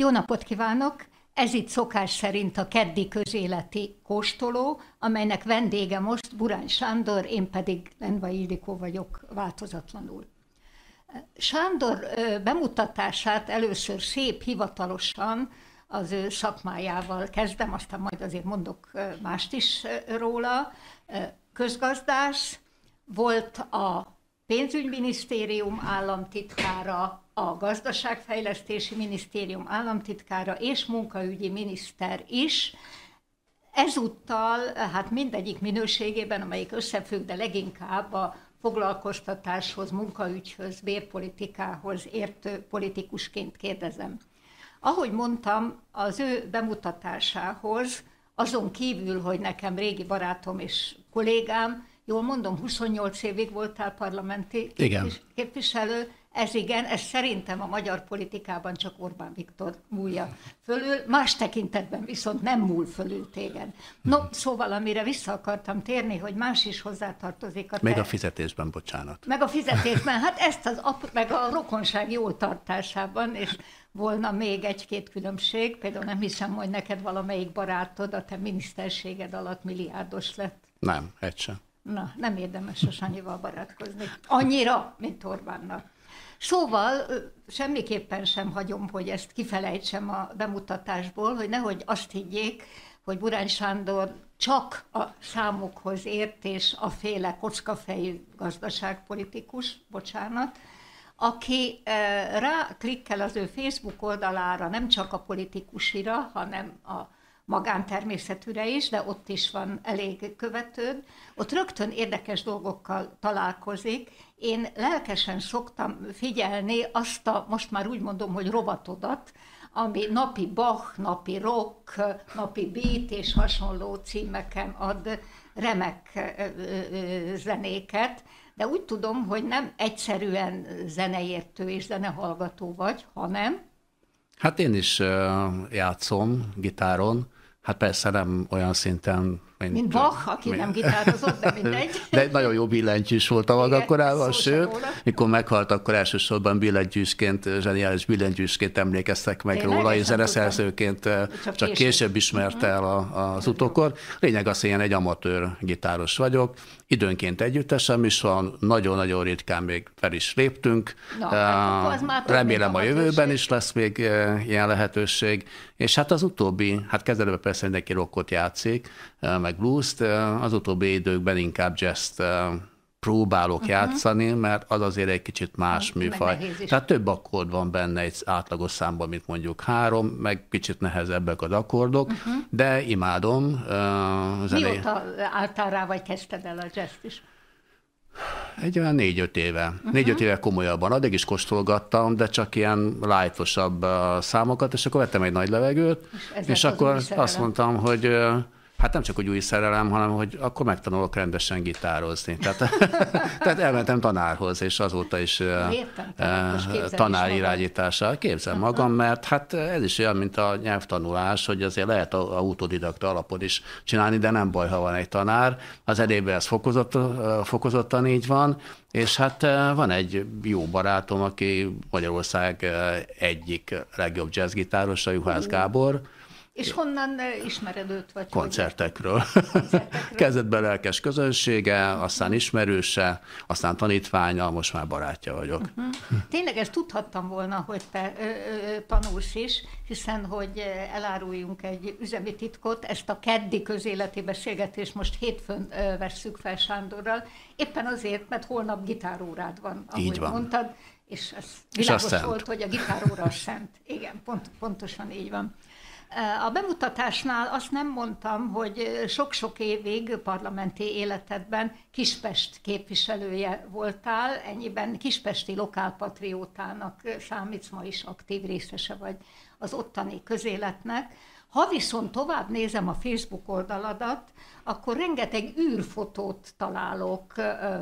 Jó napot kívánok! Ez itt szokás szerint a keddi közéleti kóstoló, amelynek vendége most Burán Sándor, én pedig Lenva Ildikó vagyok változatlanul. Sándor bemutatását először szép hivatalosan az ő szakmájával kezdem, aztán majd azért mondok mást is róla. Közgazdás, volt a pénzügyminisztérium államtitkára, a Gazdaságfejlesztési Minisztérium államtitkára és munkaügyi miniszter is, Ezúttal, hát mindegyik minőségében, amelyik összefügg, de leginkább a foglalkoztatáshoz, munkaügyhöz, bérpolitikához értő politikusként kérdezem. Ahogy mondtam, az ő bemutatásához, azon kívül, hogy nekem régi barátom és kollégám, jól mondom, 28 évig voltál parlamenti Igen. képviselő, ez igen, ez szerintem a magyar politikában csak Orbán Viktor múlja fölül, más tekintetben viszont nem múl fölül téged. No, szóval amire vissza akartam térni, hogy más is hozzátartozik a te... Meg a fizetésben, bocsánat. Meg a fizetésben, hát ezt az ap- meg a rokonság jó tartásában, és volna még egy-két különbség, például nem hiszem, hogy neked valamelyik barátod a te miniszterséged alatt milliárdos lett. Nem, egy sem. Na, nem érdemes a Sanyival barátkozni. Annyira, mint Orbánnak. Szóval semmiképpen sem hagyom, hogy ezt kifelejtsem a bemutatásból, hogy nehogy azt higgyék, hogy Burány Sándor csak a számokhoz ért, és a féle kockafejű gazdaságpolitikus, bocsánat, aki rá klikkel az ő Facebook oldalára, nem csak a politikusira, hanem a magántermészetűre is, de ott is van elég követőd, ott rögtön érdekes dolgokkal találkozik, én lelkesen szoktam figyelni azt a, most már úgy mondom, hogy rovatodat, ami napi Bach, napi rock, napi beat és hasonló címeken ad remek zenéket, de úgy tudom, hogy nem egyszerűen zeneértő és zenehallgató vagy, hanem... Hát én is játszom gitáron, hát persze nem olyan szinten, mint, mint Bach, aki mint... nem gitározott, de mindegy. De nagyon jó billentyűs volt a maga korában, sőt, róla. mikor meghalt, akkor elsősorban billentyűsként, zseniális billentyűsként emlékeztek meg Én róla, és zeneszerzőként csak, csak később, később ismerte el a, az utokor. Lényeg az, hogy én egy amatőr gitáros vagyok, időnként együttesem is van, nagyon-nagyon ritkán még fel is léptünk. Na, uh, hát remélem a jövőben is lesz még ilyen lehetőség. És hát az utóbbi, hát kezdetben persze mindenki rokkot játszik, meg blues-t, az utóbbi időkben inkább jazz próbálok uh-huh. játszani, mert az azért egy kicsit más meg műfaj. Tehát több akkord van benne egy átlagos számban, mint mondjuk három, meg kicsit nehezebbek az akkordok, uh-huh. de imádom. Uh, zené... Mióta álltál rá, vagy kezdted el a jazz is? Egy olyan négy-öt éve. Uh-huh. Négy-öt éve komolyabban. Addig is kóstolgattam, de csak ilyen lájtosabb számokat, és akkor vettem egy nagy levegőt, és, és akkor azt mondtam, hogy uh, hát nem csak hogy új szerelem, hanem hogy akkor megtanulok rendesen gitározni. Tehát, tehát elmentem tanárhoz, és azóta is Értem, uh, tanár képzem magam, mert hát ez is olyan, mint a nyelvtanulás, hogy azért lehet a, a autodidakta alapon is csinálni, de nem baj, ha van egy tanár. Az edében ez fokozott, fokozottan így van, és hát van egy jó barátom, aki Magyarország egyik legjobb jazzgitárosa, Juhász mm. Gábor, és honnan eh, ismered őt? Vagy Koncertekről. Koncertekről. Kezdetben lelkes közönsége, aztán mhm. ismerőse, aztán tanítványa, most már barátja vagyok. Uh-huh. Tényleg ezt tudhattam volna, hogy te ö, ö, is, hiszen hogy eh, eláruljunk egy üzemi titkot, ezt a keddi közéleti beszélgetést most hétfőn ö, vesszük fel Sándorral, éppen azért, mert holnap gitárórád van, ahogy így van. mondtad, és ez világos és volt, hogy a gitáróra szent. Igen, pont, pontosan így van. A bemutatásnál azt nem mondtam, hogy sok-sok évig parlamenti életedben Kispest képviselője voltál, ennyiben kispesti lokálpatriótának számítsz, ma is aktív részese vagy az ottani közéletnek. Ha viszont tovább nézem a Facebook oldaladat, akkor rengeteg űrfotót találok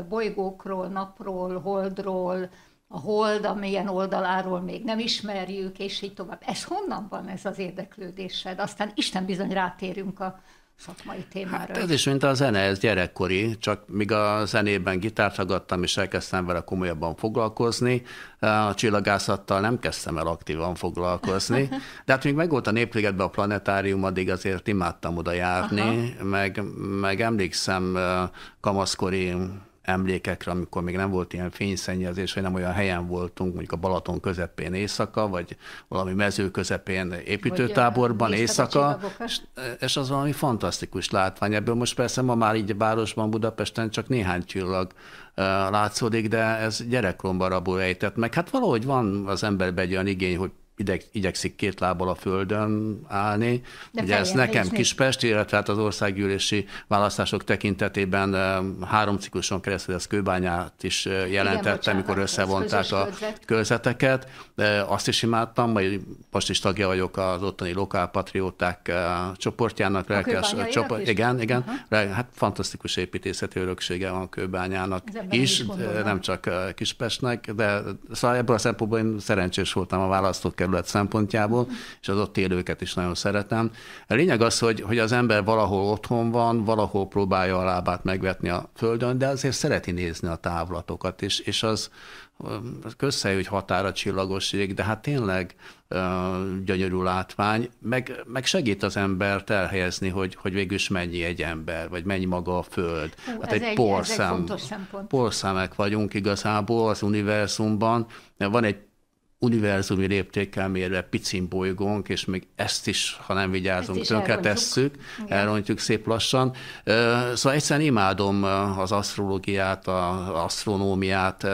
bolygókról, napról, holdról, a hold, amilyen oldaláról még nem ismerjük, és így tovább. Ez honnan van ez az érdeklődésed? Aztán Isten bizony rátérünk a szakmai témára. Hát ez is, mint a zene, ez gyerekkori, csak míg a zenében gitárt ragadtam, és elkezdtem vele komolyabban foglalkozni, a csillagászattal nem kezdtem el aktívan foglalkozni, de hát még meg volt a Népligetben a planetárium, addig azért imádtam oda járni, meg, meg emlékszem kamaszkori emlékekre, amikor még nem volt ilyen fényszennyezés, vagy nem olyan helyen voltunk, mondjuk a Balaton közepén éjszaka, vagy valami mező közepén építőtáborban vagy éjszaka, és, eh, és az valami fantasztikus látvány. Ebből most persze ma már így a városban, Budapesten csak néhány csillag eh, látszódik, de ez gyerekkoromban rabul ejtett meg. Hát valahogy van az emberben egy olyan igény, hogy ideg, igyekszik két lábbal a földön állni. De Ugye ez nekem Kispest, illetve hát az országgyűlési választások tekintetében eh, három cikluson keresztül ez kőbányát is eh, jelentette, Igen, amikor összevonták a körzeteket. Eh, azt is imádtam, vagy most is tagja vagyok az ottani lokálpatrióták csoportjának. Lelkes, csoport, is? igen, igen. Uh-huh. Hát fantasztikus építészeti öröksége van Kőbányának is, is nem csak Kispestnek, de szóval ebből a szempontból én szerencsés voltam a választók kerület szempontjából, és az ott élőket is nagyon szeretem. A lényeg az, hogy, hogy az ember valahol otthon van, valahol próbálja a lábát megvetni a földön, de azért szereti nézni a távlatokat, és, és az, közszei, hogy határa csillagosség, de hát tényleg uh, gyönyörű látvány, meg, meg segít az embert elhelyezni, hogy, hogy végül is mennyi egy ember, vagy mennyi maga a Föld. Hú, hát egy, egy porszám, porszámek vagyunk igazából az univerzumban, van egy univerzumi léptékkel mérve picin bolygónk, és még ezt is, ha nem vigyázunk, tönkretesszük, elrontjuk. elrontjuk szép lassan. Szóval egyszerűen imádom az asztrológiát, az asztronómiát,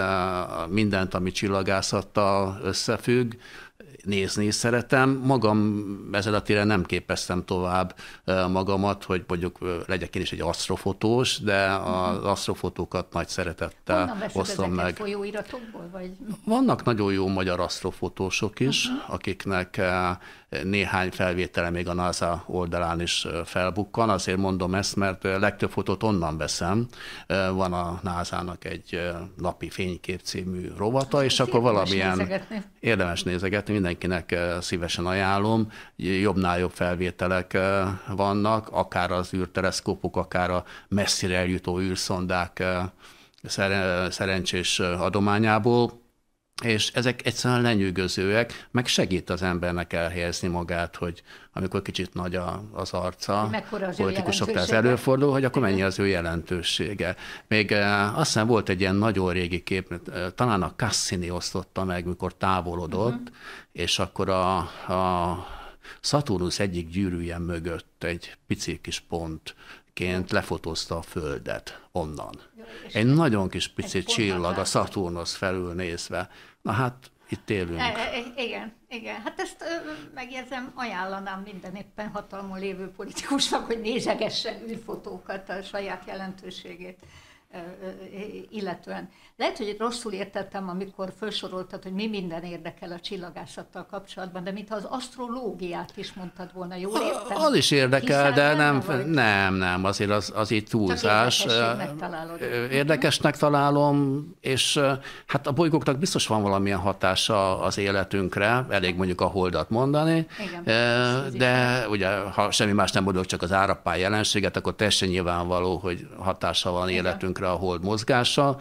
mindent, ami csillagászattal összefügg, nézni szeretem. Magam ezen a téren nem képeztem tovább magamat, hogy mondjuk legyek én is egy asztrofotós, de az mhm. asztrofotókat nagy szeretettel osztom meg. Vannak nagyon jó magyar asztrofotósok is, uh-huh. akiknek néhány felvétele még a NASA oldalán is felbukkan. Azért mondom ezt, mert legtöbb fotót onnan veszem. Van a NASA-nak egy napi fénykép című rovata, és akkor valamilyen nézegetni. érdemes nézegetni, mindenkinek szívesen ajánlom. Jobbnál jobb felvételek vannak, akár az űrteleszkópok, akár a messzire eljutó űrszondák szerencsés adományából és ezek egyszerűen lenyűgözőek, meg segít az embernek elhelyezni magát, hogy amikor kicsit nagy a, az arca, az politikusoknál ez előfordul, hogy akkor mennyi az ő jelentősége. Még eh, azt hiszem volt egy ilyen nagyon régi kép, eh, talán a Cassini osztotta meg, mikor távolodott, uh-huh. és akkor a, a Saturnus egyik gyűrűje mögött egy pici kis pont ként lefotózta a Földet onnan. Egy nagyon kis pici csillag a Szaturnusz felül nézve. Na hát itt élünk. E, e, e, igen, igen. Hát ezt megjegyzem, ajánlanám minden éppen hatalmon lévő politikusnak, hogy nézegesse űrfotókat, a saját jelentőségét illetően. Lehet, hogy rosszul értettem, amikor felsoroltad, hogy mi minden érdekel a csillagászattal kapcsolatban, de mintha az asztrológiát is mondtad volna, jól értem? Az is érdekel, Hiszen de nem, nem, nem, nem, azért az, az itt túlzás. Érdekesnek, érdekesnek találom, és hát a bolygóknak biztos van valamilyen hatása az életünkre, elég mondjuk a holdat mondani, Igen, de, de ugye ha semmi más nem mondok, csak az árapály jelenséget, akkor teljesen nyilvánvaló, hogy hatása van Igen. életünkre évekre a hold mozgása.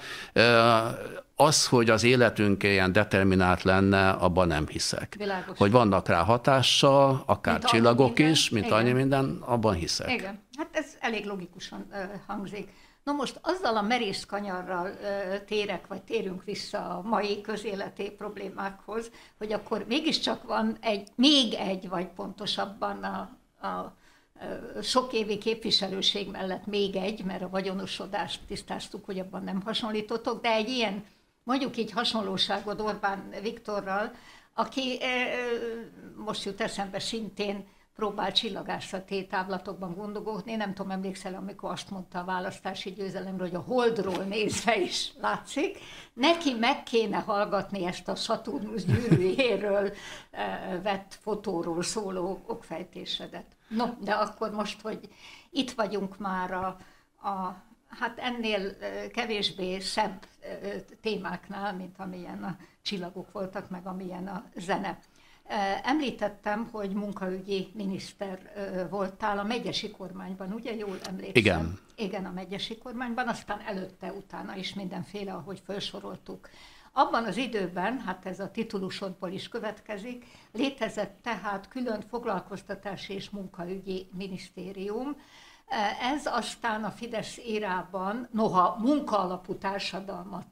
Az, hogy az életünk ilyen determinált lenne, abban nem hiszek. Világos. Hogy vannak rá hatással, akár mint csillagok minden, is, mint igen. annyi minden, abban hiszek. Igen, hát ez elég logikusan hangzik. Na most azzal a merészkanyarral térek, vagy térünk vissza a mai közéleti problémákhoz, hogy akkor mégiscsak van egy, még egy, vagy pontosabban a, a sok évi képviselőség mellett még egy, mert a vagyonosodást tisztáztuk, hogy abban nem hasonlítotok, de egy ilyen, mondjuk így hasonlóságod Orbán Viktorral, aki eh, eh, most jut eszembe szintén próbál csillagásra tétáblatokban gondolkodni. Nem tudom, emlékszel, amikor azt mondta a választási győzelemről, hogy a holdról nézve is látszik. Neki meg kéne hallgatni ezt a Saturnus gyűrűjéről eh, vett fotóról szóló okfejtésedet. No, de akkor most, hogy itt vagyunk már a, a hát ennél eh, kevésbé szebb eh, témáknál, mint amilyen a csillagok voltak, meg amilyen a zene. Említettem, hogy munkaügyi miniszter voltál a megyesi kormányban, ugye jól emlékszem? Igen. Igen, a megyesi kormányban, aztán előtte, utána is mindenféle, ahogy felsoroltuk. Abban az időben, hát ez a titulusodból is következik, létezett tehát külön foglalkoztatási és munkaügyi minisztérium, ez aztán a Fidesz érában, noha munkaalapú társadalmat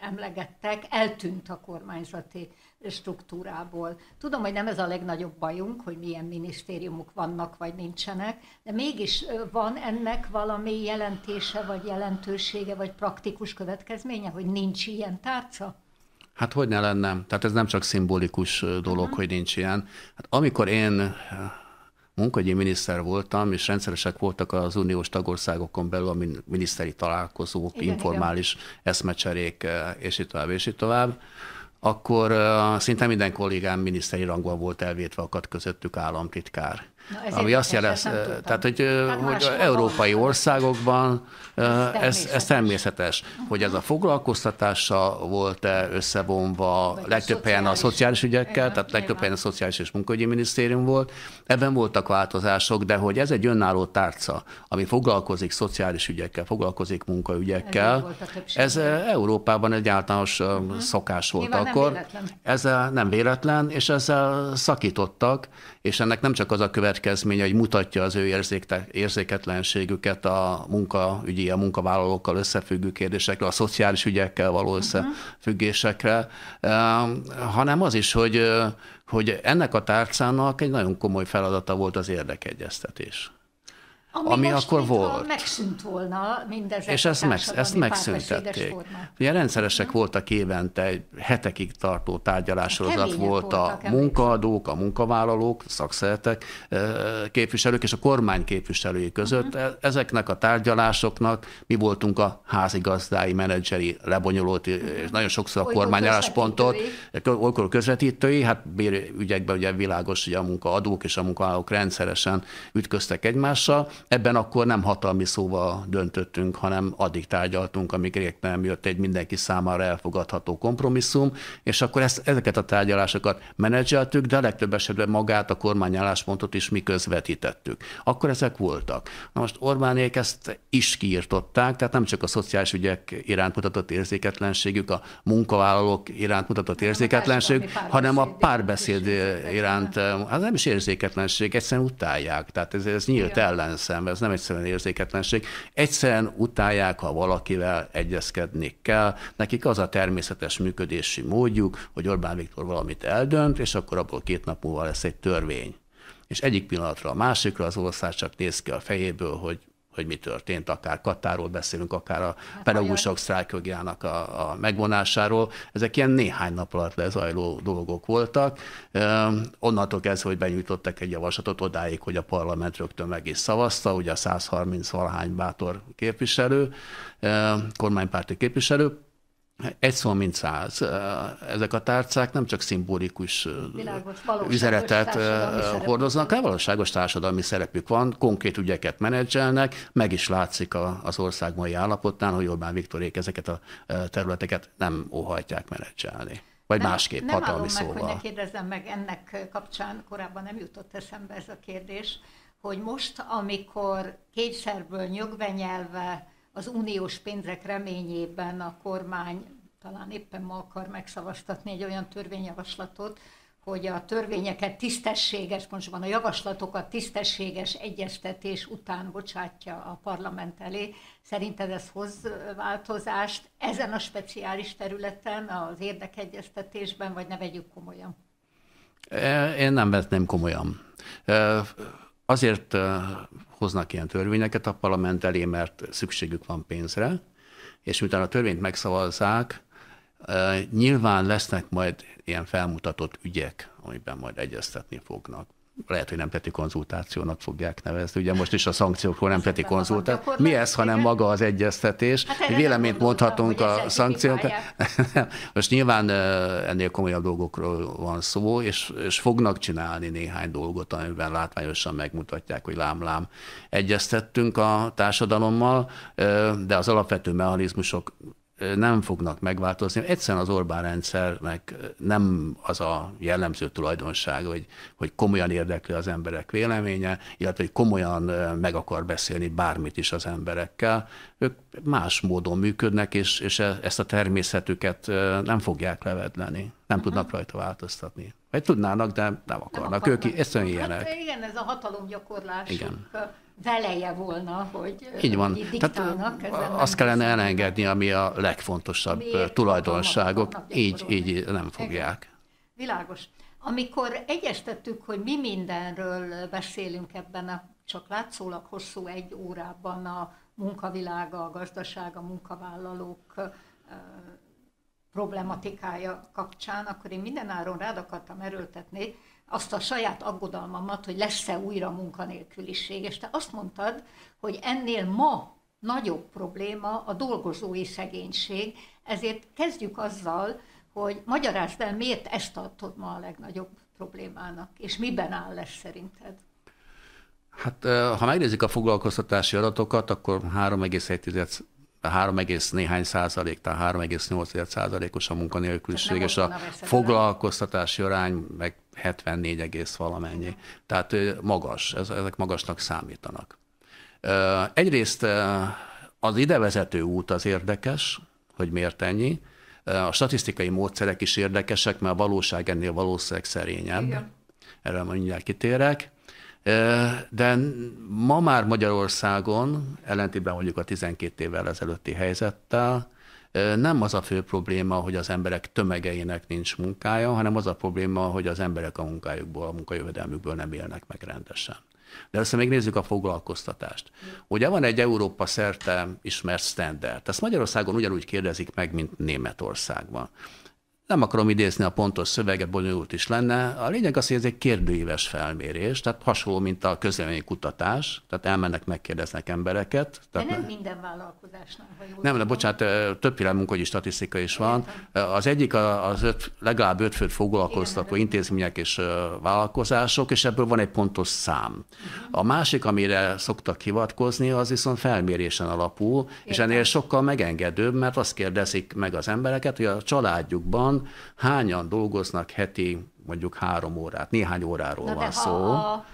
emlegettek, eltűnt a kormányzati struktúrából. Tudom, hogy nem ez a legnagyobb bajunk, hogy milyen minisztériumok vannak vagy nincsenek, de mégis van ennek valami jelentése, vagy jelentősége, vagy praktikus következménye, hogy nincs ilyen tárca? Hát hogy ne lenne? Tehát ez nem csak szimbolikus dolog, uh-huh. hogy nincs ilyen. Hát amikor én munkagyi miniszter voltam, és rendszeresek voltak az uniós tagországokon belül a miniszteri találkozók, igen, informális igen. eszmecserék, és így tovább, és így tovább akkor szinte minden kollégám miniszteri rangban volt elvétve, akadt közöttük államtitkár. Na, ami azt jelenti, eh, tehát hogy, eh, tehát hogy európai országokban ez, eh, ez, természetes, uh-huh. hogy ez a foglalkoztatással volt-e összevonva, Vagy legtöbb a helyen a szociális ügyekkel, tehát legtöbb helyen a Szociális és Munkahogyi Minisztérium volt, ebben voltak változások, de hogy ez egy önálló tárca, ami foglalkozik szociális ügyekkel, foglalkozik munkaügyekkel, ez, ez Európában egy általános uh-huh. szokás volt Nyilván akkor. Nem Ezzel nem véletlen, és ezzel szakítottak, és ennek nem csak az a követ következménye, hogy mutatja az ő érzéketlenségüket a munkaügyi, a munkavállalókkal összefüggő kérdésekre, a szociális ügyekkel való mhm. összefüggésekre, hanem az is, hogy, hogy ennek a tárcának egy nagyon komoly feladata volt az érdekegyeztetés ami, ami most akkor volt. megszűnt volna mindezek. És ezt, meg, ezt megszüntették. Ugye rendszeresek hmm. voltak évente, hetekig tartó tárgyalássorozat hát volt a munkaadók, a munkavállalók, szakszeretek képviselők és a kormány képviselői között. Hmm. Ezeknek a tárgyalásoknak mi voltunk a házigazdái, menedzseri, lebonyolult, hmm. és nagyon sokszor a kormány olykor közvetítői, hát bérügyekben ugye világos, hogy a munkaadók és a munkavállalók rendszeresen ütköztek egymással, Ebben akkor nem hatalmi szóval döntöttünk, hanem addig tárgyaltunk, amíg rég nem jött egy mindenki számára elfogadható kompromisszum, és akkor ezt, ezeket a tárgyalásokat menedzseltük, de a legtöbb esetben magát a kormányálláspontot is mi közvetítettük. Akkor ezek voltak. Na most Orbánék ezt is kiirtották, tehát nem csak a szociális ügyek iránt mutatott érzéketlenségük, a munkavállalók iránt mutatott érzéketlenség, hanem a párbeszéd iránt, hát nem is érzéketlenség, egyszerűen utálják, tehát ez, ez nyílt ellenszer szemben, ez nem egyszerűen érzéketlenség. Egyszerűen utálják, ha valakivel egyezkedni kell. Nekik az a természetes működési módjuk, hogy Orbán Viktor valamit eldönt, és akkor abból két nap múlva lesz egy törvény és egyik pillanatra a másikra az ország csak néz ki a fejéből, hogy hogy mi történt, akár Katáról beszélünk, akár hát, a pedagógusok sztrájkjogjának a, a megvonásáról. Ezek ilyen néhány nap alatt lezajló dolgok voltak. Onnantól kezdve, hogy benyújtottak egy javaslatot odáig, hogy a parlament rögtön meg is szavazta, ugye a 130 valahány bátor képviselő, kormánypárti képviselő, egy szó, mint száz. Ezek a tárcák nem csak szimbolikus Világos, üzenetet hordoznak, hanem valóságos társadalmi szerepük van, konkrét ügyeket menedzselnek, meg is látszik az ország mai állapotán, hogy Orbán Viktorék ezeket a területeket nem óhajtják menedzselni. Vagy nem, másképp, nem hatalmi szóval. Nem meg, hogy szóval. ne kérdezzem meg ennek kapcsán, korábban nem jutott eszembe ez a kérdés, hogy most, amikor kétszerből nyögvenyelve nyelve az uniós pénzek reményében a kormány talán éppen ma akar megszavaztatni egy olyan törvényjavaslatot, hogy a törvényeket tisztességes, most van a javaslatokat tisztességes egyeztetés után bocsátja a parlament elé. Szerinted ez hoz változást ezen a speciális területen, az érdekegyeztetésben, vagy ne vegyük komolyan? Én nem vetném komolyan. Azért hoznak ilyen törvényeket a parlament elé, mert szükségük van pénzre, és miután a törvényt megszavazzák, nyilván lesznek majd ilyen felmutatott ügyek, amiben majd egyeztetni fognak lehet, hogy nem peti konzultációnak fogják nevezni. Ugye most is a szankciókról nem peti konzultáció. Mi ez, hanem maga az egyeztetés. Hát Véleményt mondhatunk a szankciókra. Hát. most nyilván ennél komolyabb dolgokról van szó, és, és fognak csinálni néhány dolgot, amiben látványosan megmutatják, hogy lámlám lám egyeztettünk a társadalommal, de az alapvető mechanizmusok nem fognak megváltozni. Egyszerűen az Orbán rendszernek nem az a jellemző tulajdonság, hogy, hogy komolyan érdekli az emberek véleménye, illetve hogy komolyan meg akar beszélni bármit is az emberekkel. Ők más módon működnek, és, és e, ezt a természetüket nem fogják levedleni, nem uh-huh. tudnak rajta változtatni. Vagy tudnának, de nem akarnak. Nem akarnak. Ők egyszerűen hát, ilyenek. Hát igen, ez a hatalomgyakorlás. Igen veleje volna, hogy így van. Tehát azt kellene elengedni, ami a legfontosabb Miért tulajdonságok, vannak, így, így nem fogják. Egy. Világos. Amikor egyeztettük, hogy mi mindenről beszélünk ebben a csak látszólag hosszú egy órában a munkavilága, a gazdaság, a munkavállalók problematikája kapcsán, akkor én mindenáron rád akartam erőltetni azt a saját aggodalmamat, hogy lesz-e újra munkanélküliség. És te azt mondtad, hogy ennél ma nagyobb probléma a dolgozói szegénység, ezért kezdjük azzal, hogy magyarázd el, miért ezt tartod ma a legnagyobb problémának, és miben áll lesz szerinted? Hát eh, ha megnézzük a foglalkoztatási adatokat, akkor 3, néhány százalék, tehát 3,8 százalékos a munkanélküliség, hát és a foglalkoztatási arány meg 74 egész valamennyi. Tehát magas, ezek magasnak számítanak. Egyrészt az idevezető út az érdekes, hogy miért ennyi. A statisztikai módszerek is érdekesek, mert a valóság ennél valószínűleg szerényebb. Igen. Erről mondják kitérek. De ma már Magyarországon, ellentétben mondjuk a 12 évvel ezelőtti helyzettel, nem az a fő probléma, hogy az emberek tömegeinek nincs munkája, hanem az a probléma, hogy az emberek a munkájukból, a munkajövedelmükből nem élnek meg rendesen. De először még nézzük a foglalkoztatást. Ugye van egy Európa szerte ismert standard. Ezt Magyarországon ugyanúgy kérdezik meg, mint Németországban. Nem akarom idézni a pontos szöveget, bonyolult is lenne. A lényeg az, hogy ez egy kérdőíves felmérés, tehát hasonló, mint a közlemény kutatás, tehát elmennek, megkérdeznek embereket. Tehát de nem ne... minden vállalkozásnál, ha jól Nem, de bocsánat, többféle munkahogyi statisztika is van. Értem. Az egyik az öt, legalább öt főt foglalkoztató intézmények és vállalkozások, és ebből van egy pontos szám. Uh-huh. A másik, amire szoktak hivatkozni, az viszont felmérésen alapul, Értem. és ennél sokkal megengedőbb, mert azt kérdezik meg az embereket, hogy a családjukban hányan dolgoznak heti mondjuk három órát, néhány óráról Na van szó. A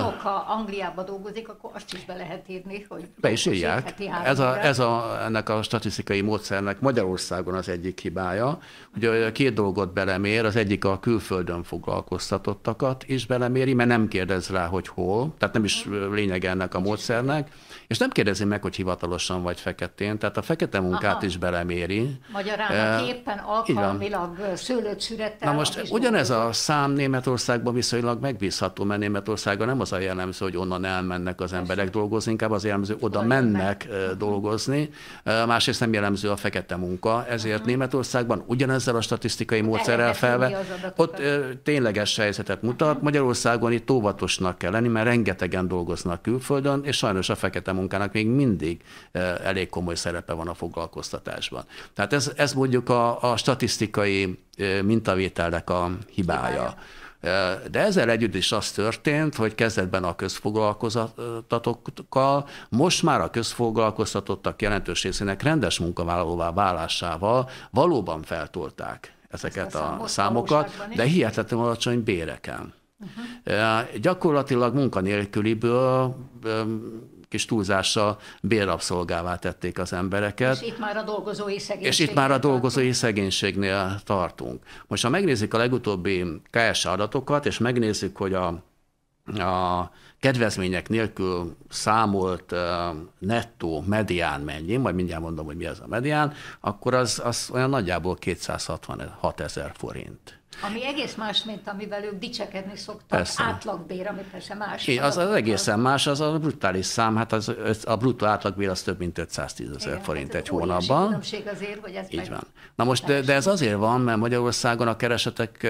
unoka Angliába dolgozik, akkor azt is be lehet írni, hogy be is írják. Ez a, ez a, ennek a statisztikai módszernek Magyarországon az egyik hibája, hogy két dolgot belemér, az egyik a külföldön foglalkoztatottakat is beleméri, mert nem kérdez rá, hogy hol, tehát nem is mhm. lényeg ennek a módszernek. És nem kérdezi meg, hogy hivatalosan vagy feketén, tehát a fekete munkát Aha. is beleméri. Magyarán, e, éppen alkalmilag szőlőt szürettel. Na most ugyanez a szám Németországban viszonylag megbízható, mert Németországban nem az a jellemző, hogy onnan elmennek az emberek dolgozni, inkább az jellemző, oda mennek mhm. dolgozni. Másrészt nem jellemző a fekete munka, ezért uh-huh. Németországban ugyanezzel a statisztikai hát módszerrel felve, ott tényleges helyzetet mutat. Mhm. Magyarországon itt óvatosnak kell lenni, mert rengetegen dolgoznak külföldön, és sajnos a fekete munkának még mindig elég komoly szerepe van a foglalkoztatásban. Tehát ez, ez mondjuk a, a statisztikai mintavételnek a hibája. De ezzel együtt is az történt, hogy kezdetben a közfoglalkoztatokkal, most már a közfoglalkoztatottak jelentős részének rendes munkavállalóvá válásával valóban feltolták ezeket a, a számokat, de hihetetlenül alacsony béreken. Uh-huh. Gyakorlatilag munkanélküliből kis túlzással bérrabszolgává tették az embereket. És itt már a dolgozói szegénységnél És itt már a dolgozói szegénységnél tartunk. Most ha megnézzük a legutóbbi KS adatokat, és megnézzük, hogy a a kedvezmények nélkül számolt uh, nettó medián mennyi, majd mindjárt mondom, hogy mi ez a medián, akkor az, az olyan nagyjából 266 ezer forint. Ami egész más, mint amivel ők dicsekedni szoktak, persze. átlagbér, ami persze más. É, az, az egészen más, az a brutális szám, hát az, a bruttó átlagbér az több mint 510 ezer hát forint hát egy hónapban. azért, hogy ez Így van. Na most, de, de ez azért van, mert Magyarországon a keresetek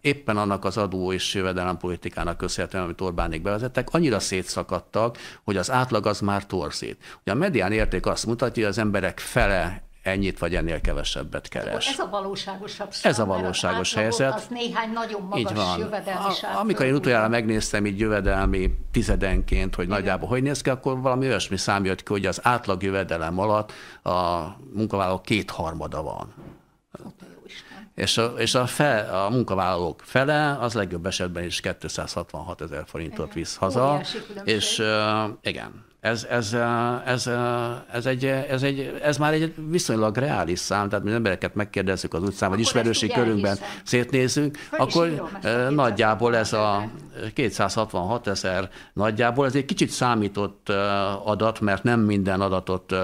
éppen annak az adó és politikának köszönhetően, amit Orbánik bevezettek, annyira szétszakadtak, hogy az átlag az már torzít. Ugye a medián érték azt mutatja, hogy az emberek fele ennyit vagy ennél kevesebbet keres. Ez a valóságosabb szám, Ez a valóságos helyzet. Az néhány nagyon magas így van. jövedelmi a, Amikor én utoljára megnéztem így jövedelmi tizedenként, hogy Igen. nagyjából hogy néz ki, akkor valami olyasmi szám jött ki, hogy az átlag jövedelem alatt a munkavállalók kétharmada van. És a, és a, fe, a munkavállalók fele az legjobb esetben is 266 ezer forintot igen. visz haza. És uh, igen, ez, ez, ez, ez, egy, ez, egy, ez már egy viszonylag reális szám, tehát mi embereket megkérdezzük az utcán, vagy ismerősi körünkben szétnézünk, szétnézzük, Föl akkor írom, eh, nagyjából ez a 266 ezer, nagyjából ez egy kicsit számított eh, adat, mert nem minden adatot eh,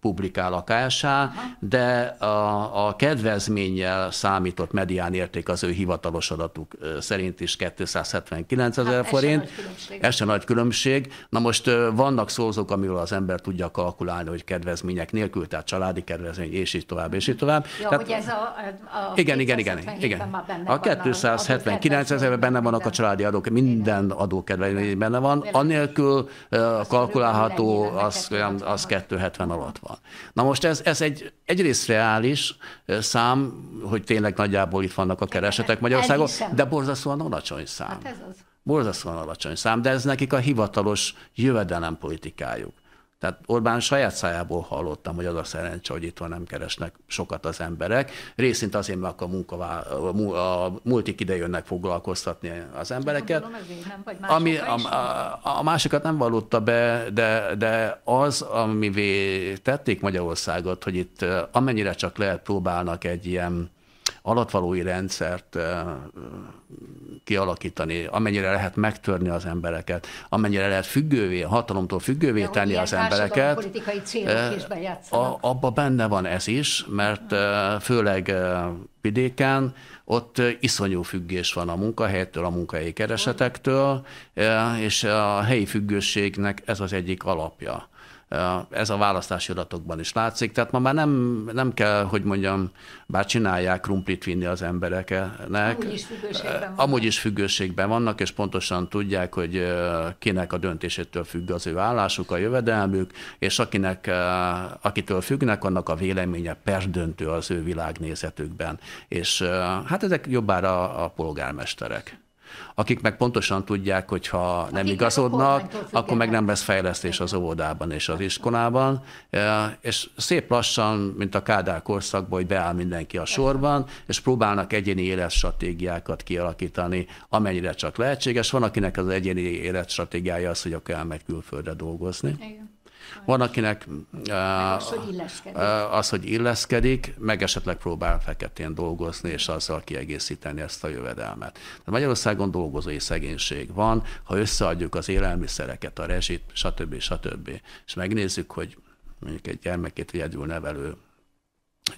publikál a KSH, de a, a kedvezménnyel számított medián érték az ő hivatalos adatuk szerint is 279 ezer hát forint. Ez se nagy különbség. Na most vannak vannak szorzók, amiről az ember tudja kalkulálni, hogy kedvezmények nélkül, tehát családi kedvezmény, és így tovább, és így tovább. Ja, tehát, ez a, a igen, igen, igen, igen. A 279 ezerben benne vannak a családi adók, minden adókedvezmény benne van, anélkül kalkulálható, az, az 270 alatt van. Na most ez, ez egy egyrészt reális szám, hogy tényleg nagyjából itt vannak a keresetek Magyarországon, de borzasztóan alacsony szám. Hát ez az. Borzasztóan alacsony szám, de ez nekik a hivatalos jövedelempolitikájuk. Tehát Orbán saját szájából hallottam, hogy az a szerencse, hogy itt van nem keresnek sokat az emberek. Részint azért, mert a, munkavá... a multik ide jönnek foglalkoztatni az embereket. Gondolom, nem, ami, a, a, a másikat nem vallotta be, de, de az, amivé tették Magyarországot, hogy itt amennyire csak lehet próbálnak egy ilyen alatvalói rendszert kialakítani, amennyire lehet megtörni az embereket, amennyire lehet függővé, hatalomtól függővé De tenni az embereket. politikai eh, A, abba benne van ez is, mert mm. eh, főleg eh, vidéken, ott iszonyú függés van a munkahelytől, a munkahelyi keresetektől, mm. és a helyi függőségnek ez az egyik alapja. Ez a választási adatokban is látszik, tehát ma már nem, nem kell, hogy mondjam, bár csinálják krumplit vinni az embereknek. Amúgy is függőségben vannak. Amúgy is függőségben vannak, és pontosan tudják, hogy kinek a döntésétől függ az ő állásuk, a jövedelmük, és akinek, akitől függnek, annak a véleménye perdöntő az ő világnézetükben. És hát ezek jobbára a polgármesterek akik meg pontosan tudják, hogy ha hát nem akik igazodnak, akkor meg nem lesz fejlesztés az óvodában és az iskolában, és szép lassan, mint a Kádár korszakban, hogy beáll mindenki a sorban, és próbálnak egyéni életstratégiákat kialakítani, amennyire csak lehetséges. Van, akinek az egyéni életstratégiája az, hogy akkor elmegy külföldre dolgozni. Igen. Van, akinek az, eh, hogy illeszkedik, eh, az, hogy illeszkedik meg esetleg próbál feketén dolgozni, és azzal kiegészíteni ezt a jövedelmet. Tehát Magyarországon dolgozói szegénység van, ha összeadjuk az élelmiszereket, a rezsit, stb. stb. És megnézzük, hogy mondjuk egy gyermekét egyedül nevelő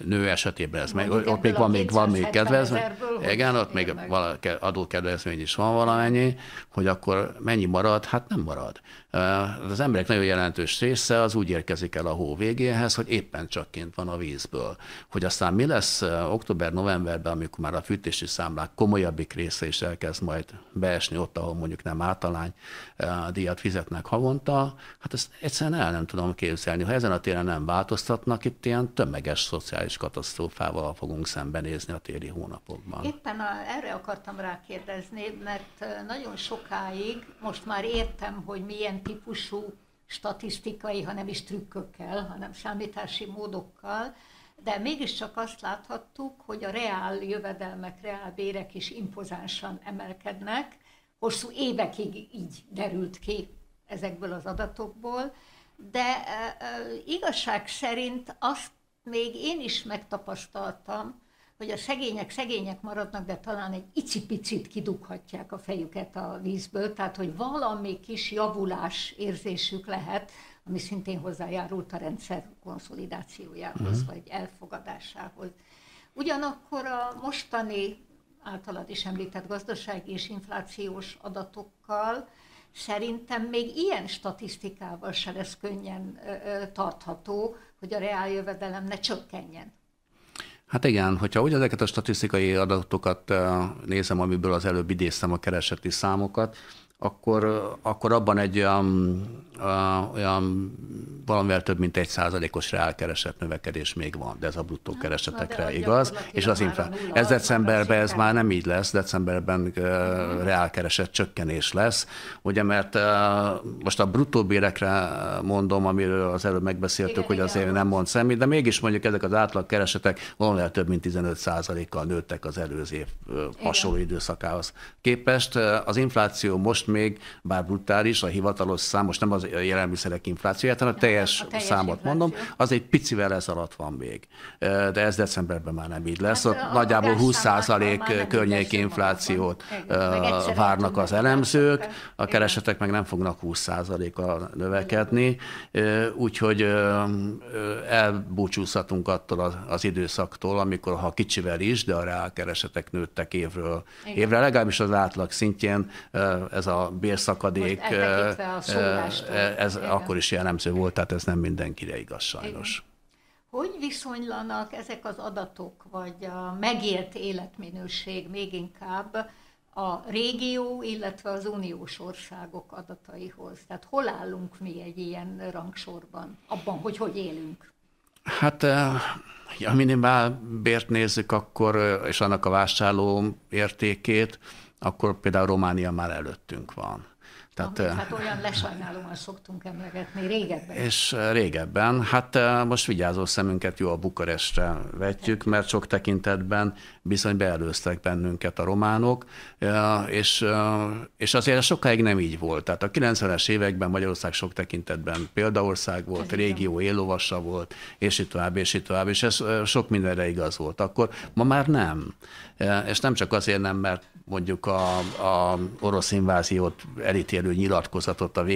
nő esetében ez meg, ott még van még, van még kedvezmény, igen, ott még adókedvezmény is van valamennyi, hogy akkor mennyi marad? Hát nem marad. Az emberek nagyon jelentős része az úgy érkezik el a hó végéhez, hogy éppen csak kint van a vízből. Hogy aztán mi lesz október-novemberben, amikor már a fűtési számlák komolyabbik része is elkezd majd beesni ott, ahol mondjuk nem általány díjat fizetnek havonta, hát ezt egyszerűen el nem tudom képzelni. Ha ezen a téren nem változtatnak, itt ilyen tömeges szociális katasztrófával fogunk szembenézni a téli hónapokban. Éppen a, erre akartam rákérdezni, mert nagyon sokáig, most már értem, hogy milyen típusú statisztikai, hanem is trükkökkel, hanem számítási módokkal, de mégiscsak azt láthattuk, hogy a reál jövedelmek, reál bérek is impozánsan emelkednek. Hosszú évekig így derült ki ezekből az adatokból, de e, e, igazság szerint azt még én is megtapasztaltam, hogy a segények segények maradnak, de talán egy icipicit kidughatják a fejüket a vízből, tehát hogy valami kis javulás érzésük lehet, ami szintén hozzájárult a rendszer konszolidációjához, mm. vagy elfogadásához. Ugyanakkor a mostani általad is említett gazdasági és inflációs adatokkal szerintem még ilyen statisztikával se lesz könnyen ö, ö, tartható, hogy a reáljövedelem ne csökkenjen Hát igen, hogyha úgy ezeket a statisztikai adatokat nézem, amiből az előbb idéztem a kereseti számokat, akkor, akkor abban egy, olyan valamivel több mint egy százalékos reálkereset növekedés még van, de ez a bruttó keresetekre igaz, és az infra. Ez decemberben ez már nem így lesz, decemberben uh, reálkereset csökkenés lesz, ugye mert uh, most a bruttó bérekre mondom, amiről az előbb megbeszéltük, igen, hogy igen, azért nem mond semmit, de mégis mondjuk ezek az átlagkeresetek valamivel több mint 15 százalékkal nőttek az előző év uh, hasonló igen. időszakához képest. Az infláció most még, bár brutális, a hivatalos szám, most nem az az élelmiszerek inflációját, hanem a teljes, a teljes számot infláció. mondom, az egy picivel ez alatt van még. De ez decemberben már nem így lesz. Hát, Nagyjából 20% környéki inflációt várnak az elemzők, a keresetek meg nem fognak 20%-a növekedni, úgyhogy elbúcsúzhatunk attól az időszaktól, amikor ha kicsivel is, de a keresetek nőttek évről Igen. évre, legalábbis az átlag szintjén ez a bérszakadék ez igen. akkor is jellemző volt, tehát ez nem mindenkire igaz sajnos. Igen. Hogy viszonylanak ezek az adatok, vagy a megélt életminőség még inkább a régió, illetve az uniós országok adataihoz? Tehát hol állunk mi egy ilyen rangsorban, abban, hogy hogy élünk? Hát eh, a minimál bért nézzük akkor, eh, és annak a vásárló értékét, akkor például Románia már előttünk van. Tehát, hát olyan lesajnálóan szoktunk emlegetni régebben. És régebben. Hát most vigyázó szemünket jó a Bukarestre vetjük, mert sok tekintetben bizony beelőztek bennünket a románok, és, és azért sokáig nem így volt. Tehát a 90-es években Magyarország sok tekintetben példaország volt, ez régió élovasa volt, és így tovább, és így tovább, és ez sok mindenre igaz volt. Akkor ma már nem. És nem csak azért nem, mert mondjuk a, a orosz inváziót elítélő nyilatkozatot a v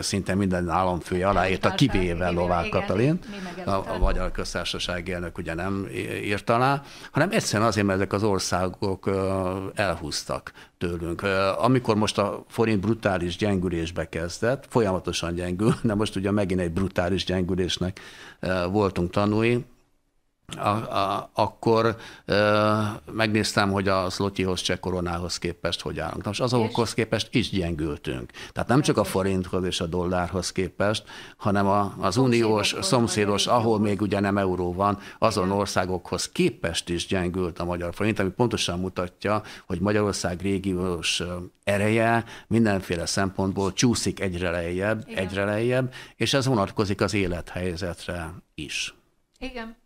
szinte minden államfője aláírta, kivéve Lovák Katalin, a, a Magyar Köztársaság elnök ugye nem írt alá, hanem egyszerűen azért, mert ezek az országok elhúztak tőlünk. Amikor most a forint brutális gyengülésbe kezdett, folyamatosan gyengül, de most ugye megint egy brutális gyengülésnek voltunk tanulni, a, a, akkor ö, megnéztem, hogy a Szlotyihoz, cseh koronához képest hogy állunk. most azokhoz képest is gyengültünk. Tehát nem csak a forinthoz és a dollárhoz képest, hanem a, az uniós, szomszédos, ahol még ugye nem euró van, azon országokhoz képest is gyengült a magyar forint, ami pontosan mutatja, hogy Magyarország régiós ereje mindenféle szempontból csúszik egyre lejjebb, Igen. egyre lejjebb, és ez vonatkozik az élethelyzetre is. Igen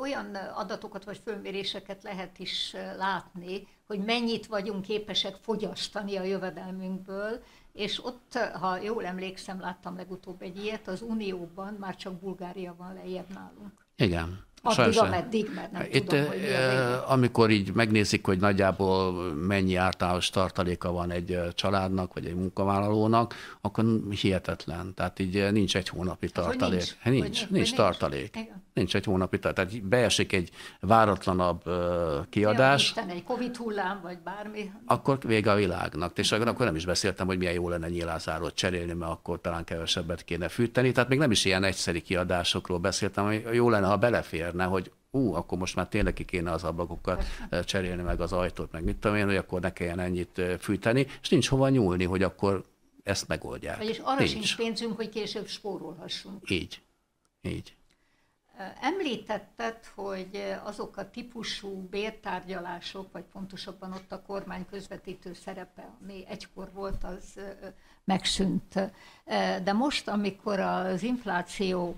olyan adatokat vagy fölméréseket lehet is látni, hogy mennyit vagyunk képesek fogyasztani a jövedelmünkből, és ott, ha jól emlékszem, láttam legutóbb egy ilyet, az Unióban már csak Bulgária van lejjebb nálunk. Igen. Addig, ameddig, mert nem Itt, tudom, hogy Amikor így megnézik, hogy nagyjából mennyi általános tartaléka van egy családnak, vagy egy munkavállalónak, akkor hihetetlen. Tehát így nincs egy hónapi hát, tartalék. Hát, nincs, nincs, hogy, nincs tartalék. Nincs. nincs egy hónapi tartalék. Tehát beesik egy váratlanabb kiadás. Isten, egy Covid hullám, vagy bármi. Akkor vége a világnak. És akkor nem is beszéltem, hogy milyen jó lenne nyilázárót cserélni, mert akkor talán kevesebbet kéne fűteni. Tehát még nem is ilyen egyszeri kiadásokról beszéltem, hogy jó lenne, ha belefér érne, hogy ú, akkor most már tényleg ki kéne az ablakokat cserélni, meg az ajtót, meg mit tudom én, hogy akkor ne kelljen ennyit fűteni, és nincs hova nyúlni, hogy akkor ezt megoldják. Vagyis arra nincs. sincs pénzünk, hogy később spórolhassunk. Így, így. Említetted, hogy azok a típusú bértárgyalások, vagy pontosabban ott a kormány közvetítő szerepe, ami egykor volt, az megszűnt. De most, amikor az infláció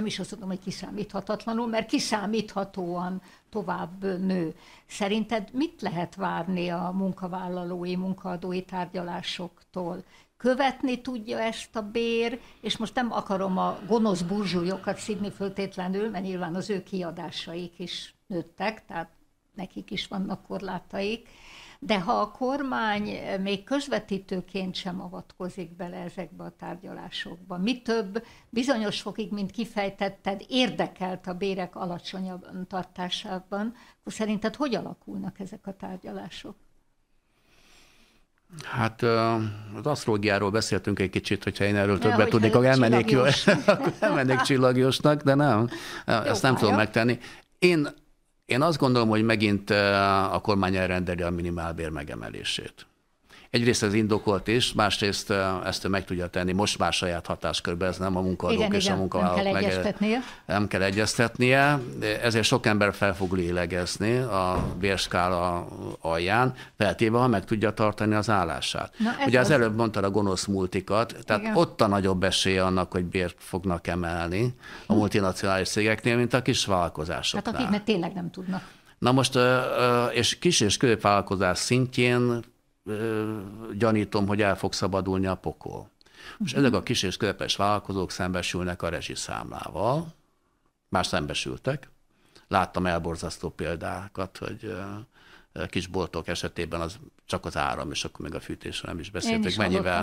nem is azt mondom, hogy kiszámíthatatlanul, mert kiszámíthatóan tovább nő. Szerinted mit lehet várni a munkavállalói, munkaadói tárgyalásoktól? követni tudja ezt a bér, és most nem akarom a gonosz burzsúlyokat szívni föltétlenül, mert nyilván az ő kiadásaik is nőttek, tehát nekik is vannak korlátaik, de ha a kormány eh, még közvetítőként sem avatkozik bele ezekbe a tárgyalásokba, mi több, bizonyos fokig, mint kifejtetted, érdekelt a bérek alacsonyabb tartásában, akkor szerinted hogy alakulnak ezek a tárgyalások? Hát az asztrológiáról beszéltünk egy kicsit, hogyha én erről többet tudnék, akkor elmennék, jó, akkor elmennék de nem, Jó, ezt nem tudom megtenni. Én én azt gondolom, hogy megint eh, a kormány elrendeli a minimálbér megemelését. Egyrészt ez indokolt is, másrészt ezt ő meg tudja tenni most már saját hatáskörbe, ez nem a munkaadók igen, és igen, a munkavállalók nem kell meg, Nem kell egyeztetnie, ezért sok ember fel fog lélegezni a bérskála alján, feltéve, ha meg tudja tartani az állását. Na, Ugye az, az előbb mondtad a gonosz multikat, tehát igen. ott a nagyobb esély annak, hogy bért fognak emelni a hm. multinacionális cégeknél, mint a kis vállalkozásoknál. Hát akik tényleg nem tudnak. Na most, és kis és középvállalkozás szintjén gyanítom, hogy el fog szabadulni a pokol. Most mhm. ezek a kis és közepes vállalkozók szembesülnek a rezsiszámlával, már szembesültek. Láttam elborzasztó példákat, hogy kisboltok esetében az csak az áram, és akkor még a fűtésről nem is beszéltek. Én is mennyivel.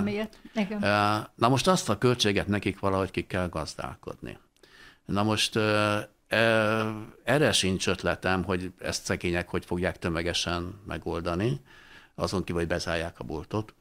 Na most azt a költséget nekik valahogy ki kell gazdálkodni. Na most erre sincs ötletem, hogy ezt szegények hogy fogják tömegesen megoldani, azon kívül, hogy bezárják a boltot.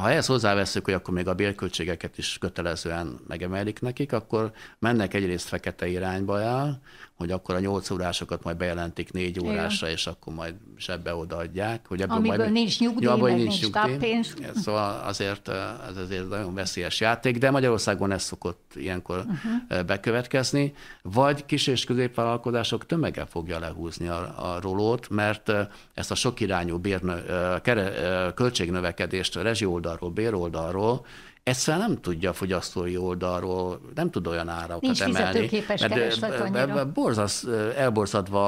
Ha ezt hozzáveszünk, hogy akkor még a bérköltségeket is kötelezően megemelik nekik, akkor mennek egyrészt fekete irányba el, hogy akkor a nyolc órásokat majd bejelentik négy órásra, Igen. és akkor majd sebbe odaadják. Hogy ebből Amiből majd, nincs nyugdíj, ja, meg nincs, nincs nyugdíj. Szóval azért, eh, ez azért nagyon veszélyes játék, de Magyarországon ez szokott ilyenkor uh-huh. bekövetkezni. Vagy kis és középvállalkozások tömege fogja lehúzni a, a rolót, mert eh, ezt a sokirányú bérnö, kere, költségnövekedést rezsi oldalról, bér oldalról Egyszerűen nem tudja a fogyasztói oldalról, nem tud olyan árakat Nincs emelni. Mert borzasz, elborzadva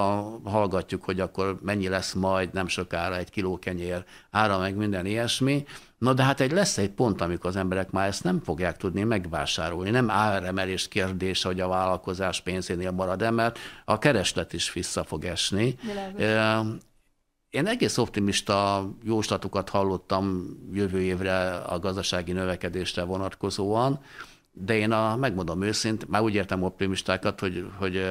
hallgatjuk, hogy akkor mennyi lesz majd nem sokára egy kiló kenyér ára, meg minden ilyesmi. Na de hát egy lesz egy pont, amikor az emberek már ezt nem fogják tudni megvásárolni. Nem áremelés kérdése, hogy a vállalkozás pénzénél marad-e, mert a kereslet is vissza fog esni. Világos. Én egész optimista jóslatokat hallottam jövő évre a gazdasági növekedésre vonatkozóan, de én a, megmondom őszint, már úgy értem optimistákat, hogy, hogy,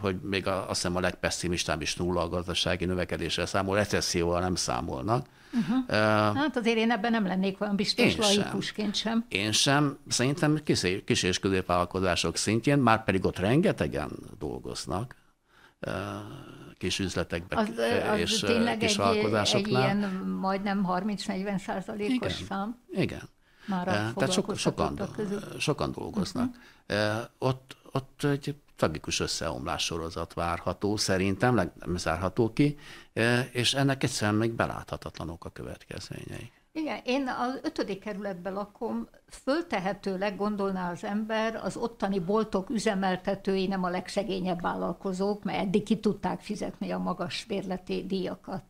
hogy még a, azt hiszem a legpesszimistább is nulla a gazdasági növekedésre számol, recesszióval nem számolnak. Uh-huh. Uh, hát azért én ebben nem lennék olyan biztos én laikusként sem. sem. Én sem. Szerintem kis, kis és középvállalkozások szintjén, már pedig ott rengetegen dolgoznak. Uh, kis üzletekbe az, az és tényleg kis egy, egy ilyen majdnem 30-40 százalékos igen, szám. Igen. Már Tehát so, sokan, sokan dolgoznak. Uh-huh. Ott, ott egy tragikus összeomlás sorozat várható, szerintem, nem zárható ki, és ennek egyszerűen még beláthatatlanok a következményei. Igen, én az ötödik kerületben lakom, föltehetőleg gondolná az ember, az ottani boltok üzemeltetői nem a legszegényebb vállalkozók, mert eddig ki tudták fizetni a magas bérleti díjakat.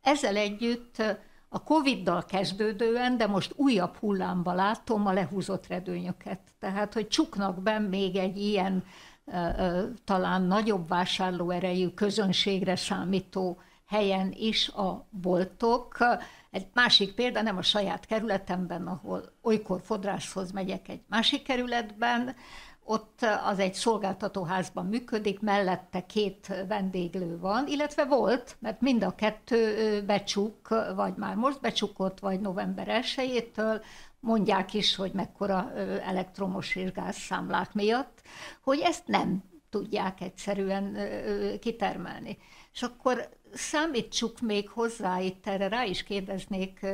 Ezzel együtt a Covid-dal kezdődően, de most újabb hullámba látom a lehúzott redőnyöket. Tehát, hogy csuknak be még egy ilyen talán nagyobb vásárlóerejű közönségre számító helyen is a boltok. Egy másik példa, nem a saját kerületemben, ahol olykor fodráshoz megyek egy másik kerületben, ott az egy szolgáltatóházban működik, mellette két vendéglő van, illetve volt, mert mind a kettő becsuk, vagy már most becsukott, vagy november 1 mondják is, hogy mekkora elektromos és gázszámlák miatt, hogy ezt nem tudják egyszerűen kitermelni. És akkor számítsuk még hozzá, itt erre rá is kérdeznék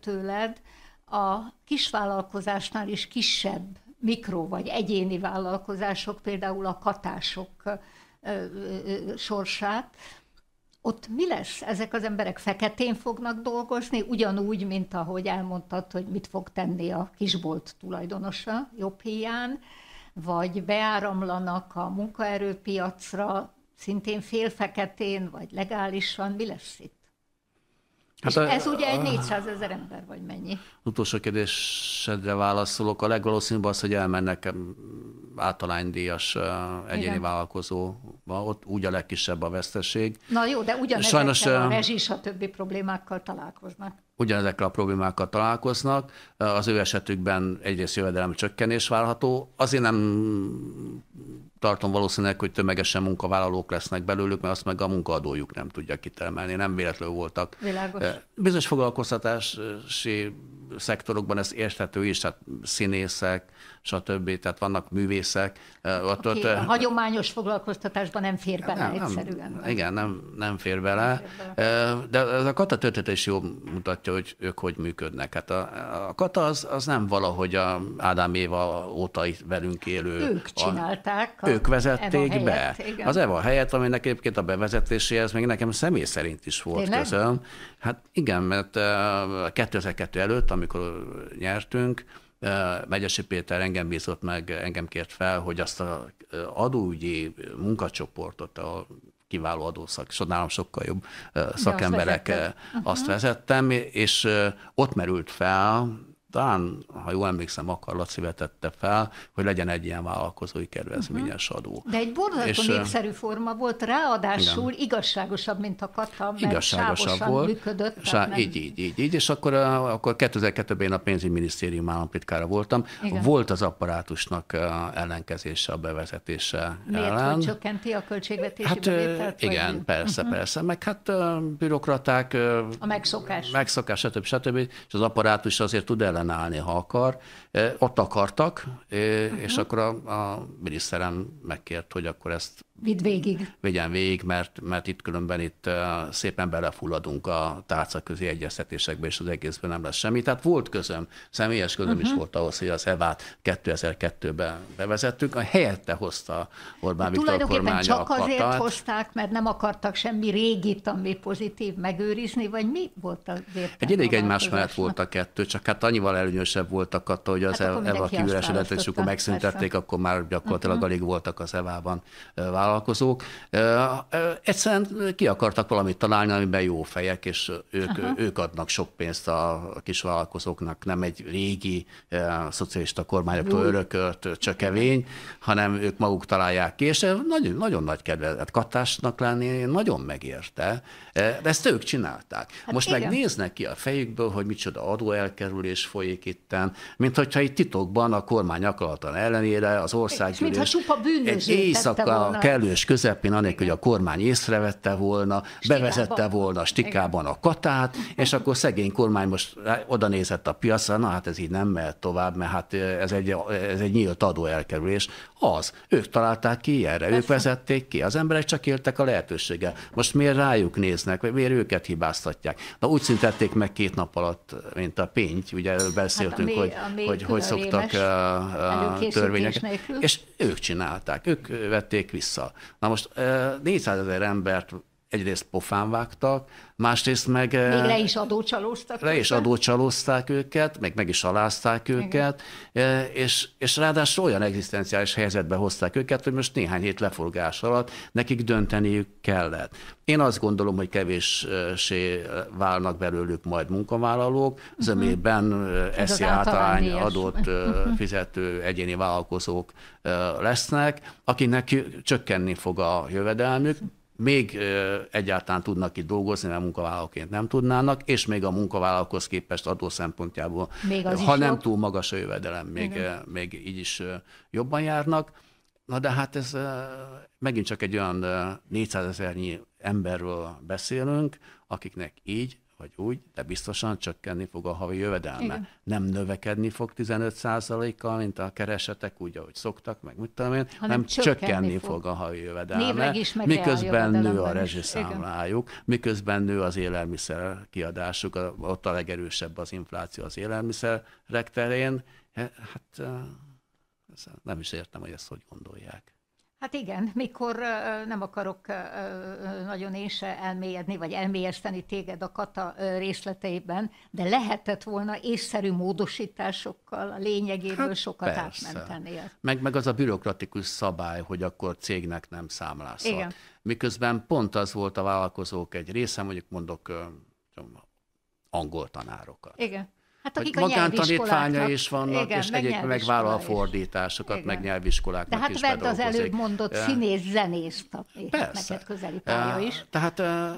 tőled, a kisvállalkozásnál is kisebb mikro vagy egyéni vállalkozások, például a katások sorsát, ott mi lesz? Ezek az emberek feketén fognak dolgozni, ugyanúgy, mint ahogy elmondtad, hogy mit fog tenni a kisbolt tulajdonosa jobb hiány, vagy beáramlanak a munkaerőpiacra szintén félfeketén, vagy legálisan, mi lesz itt? Hát a, ez ugye egy 400 ezer ember, vagy mennyi? Utolsó kérdésedre válaszolok. A legvalószínűbb az, hogy elmennek általánydíjas egyéni Igen. vállalkozó van, ott úgy a legkisebb a veszteség. Na jó, de ugyanezekkel Sajnos, a is a többi problémákkal találkoznak. Ugyanezekkel a problémákkal találkoznak. Az ő esetükben egyrészt jövedelem csökkenés várható. Azért nem tartom valószínűleg, hogy tömegesen munkavállalók lesznek belőlük, mert azt meg a munkaadójuk nem tudja kitermelni. Nem véletlenül voltak. Világos. Bizonyos foglalkoztatási szektorokban ez érthető is, tehát színészek, stb. Tehát vannak művészek. Eh, ott, ott, a hagyományos foglalkoztatásban nem fér bele nem, egyszerűen. Nem, igen, nem, nem fér bele. Nem fér bele. Eh, de ez a kata történet is jól mutatja, hogy ők hogy működnek. Hát a, a kata az, az nem valahogy a Ádám Éva óta velünk élő. Ők csinálták. A, a ők vezették Eva be. Helyett, igen. Az Eva helyett, aminek egyébként a bevezetéséhez még nekem személy szerint is volt Tényleg? közöm. Hát igen, mert 2002 előtt, amikor nyertünk, Megyesi Péter engem bízott meg, engem kért fel, hogy azt az adóügyi munkacsoportot, a kiváló adószak, nálam sokkal jobb szakemberek, azt, azt vezettem, és ott merült fel talán, ha jól emlékszem, akkor Laci vetette fel, hogy legyen egy ilyen vállalkozói kedvezményes mhm. adó. Uh-huh. De egy borzasztó népszerű forma volt, ráadásul igen. igazságosabb, mint a kata, mert igazságosabb volt, működött. Sá- nem... Így, így, így, így, és akkor, akkor 2002-ben én a pénzügyminisztérium államtitkára voltam. Igen. Volt az apparátusnak ellenkezése, a bevezetése Miért, ellen. Miért, csökkenti a költségvetési hát, bevételt? Igen, vagy? persze, uh-huh. persze, meg hát bürokraták... A megszokás. Megszokás, stb. stb. stb. És az apparátus azért tud ellen ellenállni, ha akar. Ott akartak, és akkor a, a miniszterem megkért, hogy akkor ezt Vidd végig. Vigyen végig, mert, mert itt különben itt szépen belefulladunk a tárca közé egyeztetésekbe, és az egészben nem lesz semmi. Tehát volt közöm, személyes közöm uh-huh. is mhm. volt ahhoz, hogy az EVÁ-t 2002-ben bevezettük. A helyette hozta Orbán De Viktor kormánya csak akartát. azért hozták, mert nem akartak semmi régit, ami pozitív megőrizni, vagy mi volt az Egy ideig egymás mellett volt a kettő, csak hát annyival előnyösebb voltak attól, hogy az hát EVA kiüresedett, és akkor megszüntették, persze. akkor már gyakorlatilag uh-huh. alig voltak az evában. ban vállalkozók egyszerűen ki akartak valamit találni, amiben jó fejek, és ők, ők adnak sok pénzt a kis vállalkozóknak, nem egy régi szocialista kormányoktól örökölt csökevény, hanem ők maguk találják ki, és nagyon, nagyon nagy kedvezet hát kattásnak lenni nagyon megérte, de ezt ők csinálták. Hát Most igen. meg néznek ki a fejükből, hogy micsoda adóelkerülés folyik itten, mint hogyha itt titokban a kormány akaratlan ellenére az országgyűlés egy éjszaka kell kellős közepén, anélkül, hogy a kormány észrevette volna, stikában. bevezette volna stikában a katát, és akkor szegény kormány most oda nézett a piacra, na hát ez így nem mehet tovább, mert hát ez egy, ez egy nyílt adóelkerülés, az. Ők találták ki erre, Persze. ők vezették ki. Az emberek csak éltek a lehetőséggel. Most miért rájuk néznek, vagy miért őket hibáztatják? Na úgy szüntették meg két nap alatt, mint a pénty, ugye erről beszéltünk, hát a mély, hogy, a mély hogy, hogy szoktak a, a törvényeket. És ők csinálták, ők vették vissza. Na most 400 ezer embert egyrészt pofán vágtak, másrészt meg... Eh, Még le is adócsalóztak. Le is adócsalózták őket, meg meg is alázták őket, eh, és, és ráadásul olyan egzisztenciális helyzetbe hozták őket, hogy most néhány hét leforgás alatt nekik dönteniük kellett. Én azt gondolom, hogy kevéssé válnak belőlük majd munkavállalók, mhm. zömében uh-huh. eszi általány adott uh-huh. fizető egyéni vállalkozók lesznek, akinek csökkenni fog a jövedelmük, még egyáltalán tudnak itt dolgozni, mert munkavállalóként nem tudnának, és még a munkavállalókhoz képest adó szempontjából, még az ha nem jobb. túl magas a jövedelem, még, még így is jobban járnak. Na de hát ez megint csak egy olyan 400 ezernyi emberről beszélünk, akiknek így vagy úgy, de biztosan csökkenni fog a havi jövedelme. Igen. Nem növekedni fog 15%-kal, mint a keresetek, úgy, ahogy szoktak, meg mit tudom én, hanem, hanem csökkenni, csökkenni fog. fog a havi jövedelme. is, miközben a nő a rezsiszámlájuk, miközben nő az élelmiszer kiadásuk, ott a legerősebb az infláció az élelmiszerek terén. Hát nem is értem, hogy ezt hogy gondolják. Hát igen, mikor nem akarok nagyon én se elmélyedni, vagy elmélyesteni téged a kata részleteiben, de lehetett volna észszerű módosításokkal a lényegéből hát sokat átmenteni. Meg, meg az a bürokratikus szabály, hogy akkor cégnek nem számlázhat. Igen. Miközben pont az volt a vállalkozók egy része, mondjuk mondok angol tanárokat. Igen Hát akik a magántanítványa is vannak, igen, és meg egyébként megvállal a fordításokat, igen. meg nyelviskoláknak De hát is vedd az előbb mondott ja. színész zenészt, neked közeli pálya is. tehát, e,